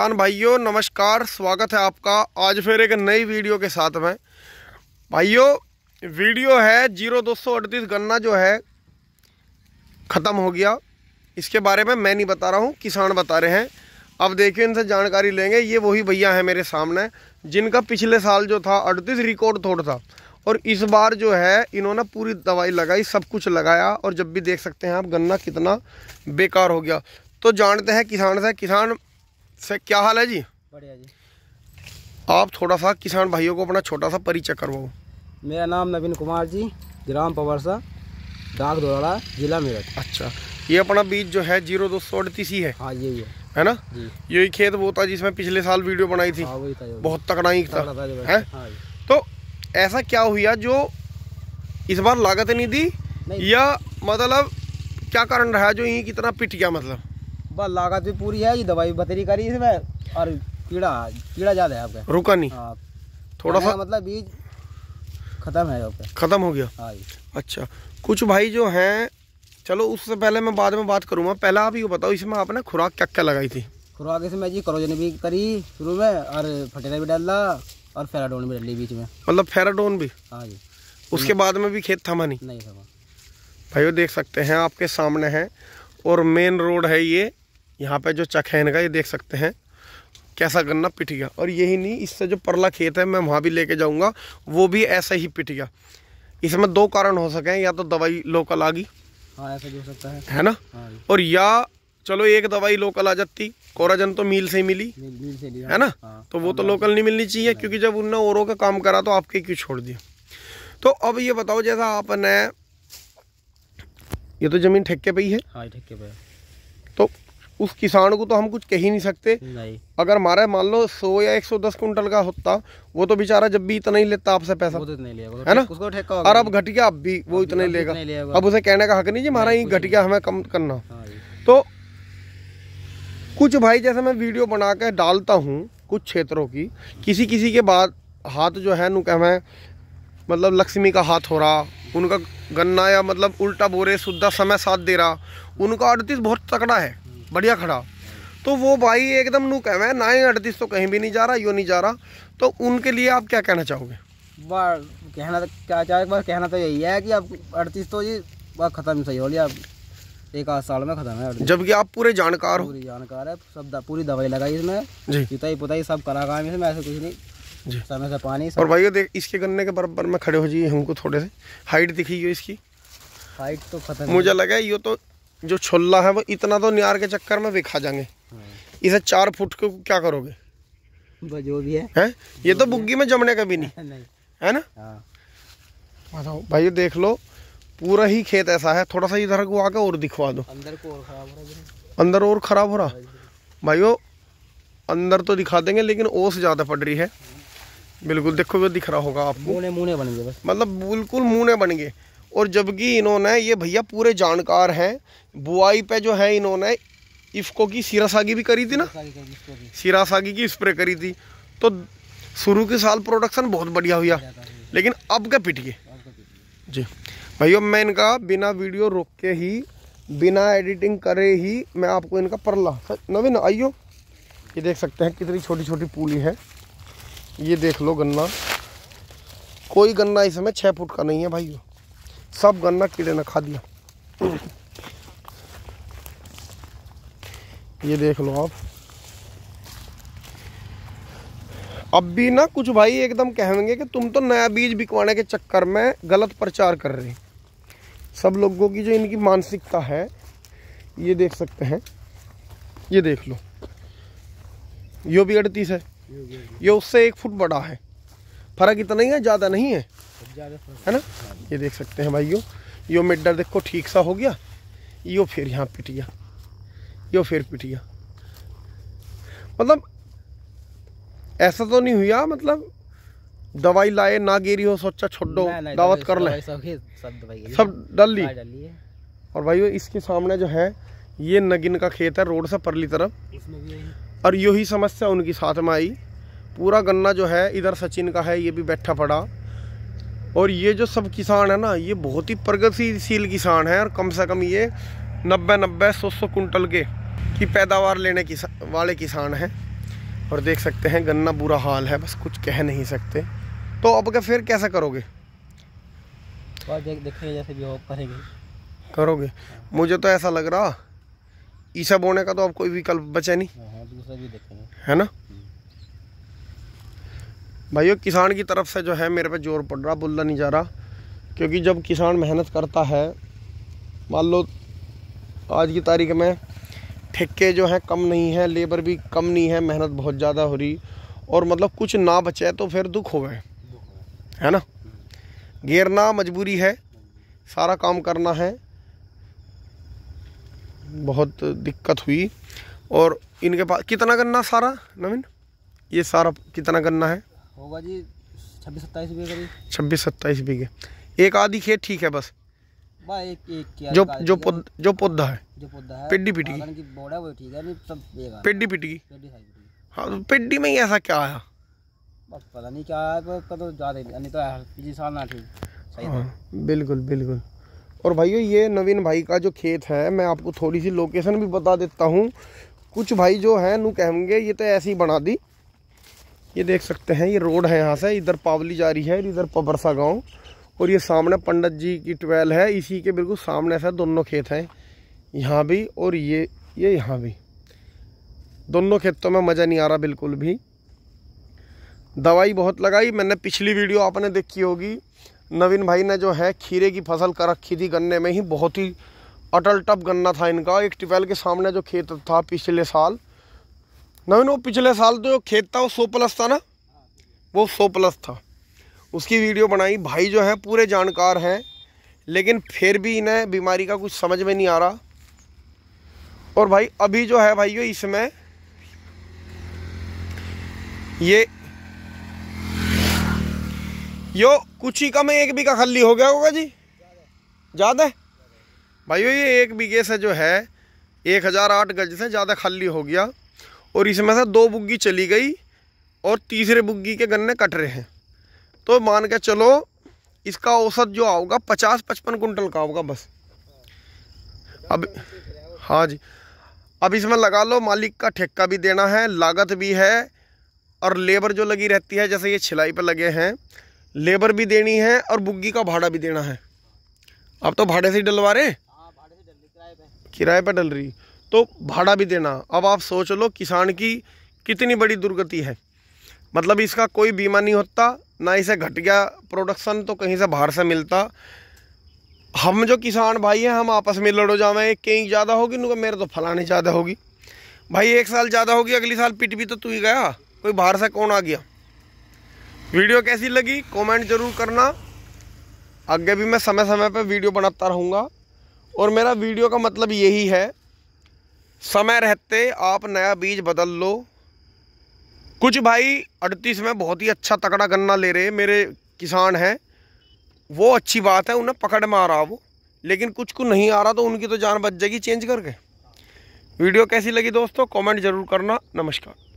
किसान भाइयों नमस्कार स्वागत है आपका आज फिर एक नई वीडियो के साथ में भाइयों वीडियो है जीरो दो सौ अड़तीस गन्ना जो है ख़त्म हो गया इसके बारे में मैं नहीं बता रहा हूँ किसान बता रहे हैं अब देखिए इनसे जानकारी लेंगे ये वही भैया हैं मेरे सामने जिनका पिछले साल जो था अड़तीस रिकॉर्ड तोड़ था और इस बार जो है इन्होंने पूरी दवाई लगाई सब कुछ लगाया और जब भी देख सकते हैं आप गन्ना कितना बेकार हो गया तो जानते हैं किसान से किसान सर क्या हाल है जी बढ़िया जी आप थोड़ा सा किसान भाइयों को अपना छोटा सा परिचय करवाओ मेरा नाम नवीन कुमार जी ग्राम पवरसा डाक दौरा जिला मेरठ अच्छा ये अपना बीज जो है जीरो दो सौ अड़तीस ही है हाँ यही है है ना यही खेत वो था जिसमें पिछले साल वीडियो बनाई थी हाँ, था बहुत तकड़ा ही था, है हाँ तो ऐसा क्या हुआ जो इस बार लागत नहीं दी नहीं। या मतलब क्या कारण रहा जो यही कितना पिट गया मतलब बस लागत भी पूरी है ये दवाई बतरी करी इसमें और कीड़ा कीड़ा ज्यादा है आपका रुका नहीं हाँ। थोड़ा सा मतलब बीज खत्म है खत्म हो गया हाँ अच्छा कुछ भाई जो है चलो उससे पहले मैं बाद में बात करूंगा पहले आप ये बताओ इसमें आपने खुराक क्या क्या लगाई थी खुराक इसमें जी करोजन भी करी शुरू में और फटेरा भी डाला और फेराडोन भी डाली बीच में मतलब फेराडोन भी हाँ जी उसके बाद में भी खेत थमा नहीं नहीं थमा भाई देख सकते हैं आपके सामने है और मेन रोड है ये यहाँ पे जो चखैन का ये देख सकते हैं कैसा गन्ना पिट गया और यही नहीं इससे जो परला खेत है मैं वहाँ भी लेके जाऊँगा वो भी ऐसा ही पिट गया इसमें दो कारण हो सके या तो दवाई लोकल आ गई हाँ ऐसा हो सकता है है ना हाँ। और या चलो एक दवाई लोकल आ जाती कोराजन तो मील से ही मिली मील से है ना हाँ, तो वो हाँ, तो हाँ। लोकल नहीं मिलनी चाहिए क्योंकि जब उनने औरों का काम करा तो आपके क्यों छोड़ दिया तो अब ये बताओ जैसा आपने ये तो जमीन ठेके पे ही है हाँ ठेके पे उस किसान को तो हम कुछ कह ही नहीं सकते नहीं। अगर हमारा मान लो सौ या एक सौ दस कुंटल का होता वो तो बेचारा जब भी इतना ही लेता आपसे पैसा वो तो इतने लिया, वो तो है ना उसको ठेका और अब घटिया अब भी वो इतना ही लेगा अब उसे कहने का हक नहीं जी हमारा ये घटिया हमें कम करना हाँ तो कुछ भाई जैसे मैं वीडियो बना कर डालता हूँ कुछ क्षेत्रों की किसी किसी के बाद हाथ जो है नुक हमें मतलब लक्ष्मी का हाथ हो रहा उनका गन्ना या मतलब उल्टा बोरे सुद्धा समय साथ दे रहा उनका अड़तीस बहुत तकड़ा है बढ़िया खड़ा तो वो भाई एकदम नुक है ना ही अड़तीस तो कहीं भी नहीं जा रहा यो नहीं जा रहा तो उनके लिए आप क्या कहना चाहोगे बार कहना तो क्या चाहे बार कहना तो यही है कि आप अड़तीस तो जी ख़त्म सही हो लिया एक आध साल में खत्म है जबकि आप पूरे जानकार हो पूरी जानकार है सब पूरी दवाई लगाई इसमें जी पिताई पुताई सब करा काम इसमें ऐसे कुछ नहीं जी समय से पानी और भाई देख इसके गन्ने के बराबर में खड़े हो जाइए हमको थोड़े से हाइट दिखी है इसकी हाइट तो खत्म मुझे लगा ये तो जो छोला है वो इतना तो नियार के चक्कर में भी खा जाएंगे इसे चार फुट के क्या करोगे जो भी है, है? ये तो बुग्गी में जमने का भी नहीं, नहीं। है ना हाँ। बताओ भाई देख लो पूरा ही खेत ऐसा है थोड़ा सा इधर को आके और दिखवा दो अंदर को और खराब हो रहा अंदर और खराब हो रहा भाइयों अंदर तो दिखा देंगे लेकिन ओस ज़्यादा पड़ रही है बिल्कुल देखो वो दिख रहा होगा आपको मुने, मुने मतलब बन गए मतलब बिल्कुल मुने बन गए और जबकि इन्होंने ये भैया पूरे जानकार हैं बुआई पे जो है इन्होंने इफ़को की सागी भी करी थी ना सागी की स्प्रे करी थी तो शुरू के साल प्रोडक्शन बहुत बढ़िया हुआ लेकिन अब क्या पिटिए जी भैया मैं इनका बिना वीडियो रोक के ही बिना एडिटिंग करे ही मैं आपको इनका परला नवीन आइयो ये देख सकते हैं कितनी छोटी छोटी पूली है ये देख लो गन्ना कोई गन्ना इस समय छः फुट का नहीं है भाइयों सब गन्ना कीड़े ने खा दिया ये देख लो आप अब भी ना कुछ भाई एकदम कहेंगे कि तुम तो नया बीज बिकवाने के चक्कर में गलत प्रचार कर रहे सब लोगों की जो इनकी मानसिकता है ये देख सकते हैं ये देख लो यो भी अड़तीस है ये उससे एक फुट बड़ा है फर्क इतना ही है ज़्यादा नहीं है है ना ये देख सकते हैं भाइयों यो मिडर देखो ठीक सा हो गया यो फिर यहाँ पिटिया यो फिर पिटिया मतलब ऐसा तो नहीं हुआ मतलब दवाई लाए ना गेरी हो सोचा छोड़ो दावत कर ले सब डल ली और भाई इसके सामने जो है ये नगिन का खेत है रोड से परली तरफ और यही समस्या उनकी साथ में आई पूरा गन्ना जो है इधर सचिन का है ये भी बैठा पड़ा और ये जो सब किसान है ना ये बहुत ही प्रगतिशील किसान है और कम से कम ये नब्बे नब्बे सौ सौ कुंटल के की पैदावार लेने किसा, वाले किसान हैं और देख सकते हैं गन्ना बुरा हाल है बस कुछ कह नहीं सकते तो अब क्या फिर कैसा करोगे देखेंगे जैसे भी हो करेंगे करोगे मुझे तो ऐसा लग रहा ईसा बोने का तो अब कोई विकल्प बचे नहीं हाँ, दूसरा भी देखेंगे है ना भाइयों किसान की तरफ से जो है मेरे पे जोर पड़ रहा बोलना नहीं जा रहा क्योंकि जब किसान मेहनत करता है मान लो आज की तारीख में ठेके जो हैं कम नहीं है लेबर भी कम नहीं है मेहनत बहुत ज़्यादा हो रही और मतलब कुछ ना बचे तो फिर दुख हो गए है ना घेरना मजबूरी है सारा काम करना है बहुत दिक्कत हुई और इनके पास कितना करना सारा नवीन ये सारा कितना करना है होगा जी छब्बीस सत्ताईस बीघे करीब छब्बीस सत्ताईस बीघे एक आधी खेत ठीक है बस एक, एक जो जो जो पौधा है जो पौधा है पिड्डी पिटगी की वो ठीक है सब पिड्डी पिटी की हाँ तो पिड्डी में ही ऐसा क्या आया बस पता नहीं क्या आया पर तो ज़्यादा नहीं तो पिछले साल ना ठीक सही हाँ, बिल्कुल बिल्कुल और भाइयों ये नवीन भाई का जो खेत है मैं आपको थोड़ी सी लोकेशन भी बता देता हूँ कुछ भाई जो है नू कहेंगे ये तो ऐसे ही बना दी ये देख सकते हैं ये रोड है यहाँ से इधर पावली जा रही है इधर पबरसा गाँव और ये सामने पंडित जी की ट्वेल है इसी के बिल्कुल सामने से दोनों खेत हैं यहाँ भी और ये ये यहाँ भी दोनों खेतों में मज़ा नहीं आ रहा बिल्कुल भी दवाई बहुत लगाई मैंने पिछली वीडियो आपने देखी होगी नवीन भाई ने जो है खीरे की फसल कर रखी थी गन्ने में ही बहुत ही अटल टप गन्ना था इनका एक ट्वेल के सामने जो खेत था पिछले साल नवीन वो पिछले साल तो जो खेत था वो सो प्लस था ना वो सो प्लस था उसकी वीडियो बनाई भाई जो है पूरे जानकार हैं लेकिन फिर भी इन्हें बीमारी का कुछ समझ में नहीं आ रहा और भाई अभी जो है भाई इसमें ये यो कुछ ही कम एक बीघा खाली हो गया होगा जी ज़्यादा भाई ये एक बीघे से जो है एक हज़ार आठ गज से ज़्यादा खाली हो गया और इसमें से दो बुग्गी चली गई और तीसरे बुग्गी के गन्ने कट रहे हैं तो मान के चलो इसका औसत जो आओगा पचास पचपन कुंटल का होगा बस अब हाँ जी अब इसमें लगा लो मालिक का ठेका भी देना है लागत भी है और लेबर जो लगी रहती है जैसे ये छिलाई पर लगे हैं लेबर भी देनी है और बुग्गी का भाड़ा भी देना है अब तो भाड़े से ही डलवा रहे किराए हाँ, पर डल रही तो भाड़ा भी देना अब आप सोच लो किसान की कितनी बड़ी दुर्गति है मतलब इसका कोई बीमा नहीं होता ना इसे घट गया प्रोडक्शन तो कहीं से बाहर से मिलता हम जो किसान भाई हैं हम आपस में लड़ो जावे कहीं ज़्यादा होगी ना मेरे तो फलाने ज़्यादा होगी भाई एक साल ज़्यादा होगी अगली साल पिट भी तो तू ही गया कोई बाहर से कौन आ गया वीडियो कैसी लगी कमेंट जरूर करना आगे भी मैं समय समय पर वीडियो बनाता रहूँगा और मेरा वीडियो का मतलब यही है समय रहते आप नया बीज बदल लो कुछ भाई अड़तीस में बहुत ही अच्छा तकड़ा गन्ना ले रहे मेरे किसान हैं वो अच्छी बात है उन्हें पकड़ में आ रहा वो लेकिन कुछ को नहीं आ रहा तो उनकी तो जान बच जाएगी चेंज करके वीडियो कैसी लगी दोस्तों कमेंट ज़रूर करना नमस्कार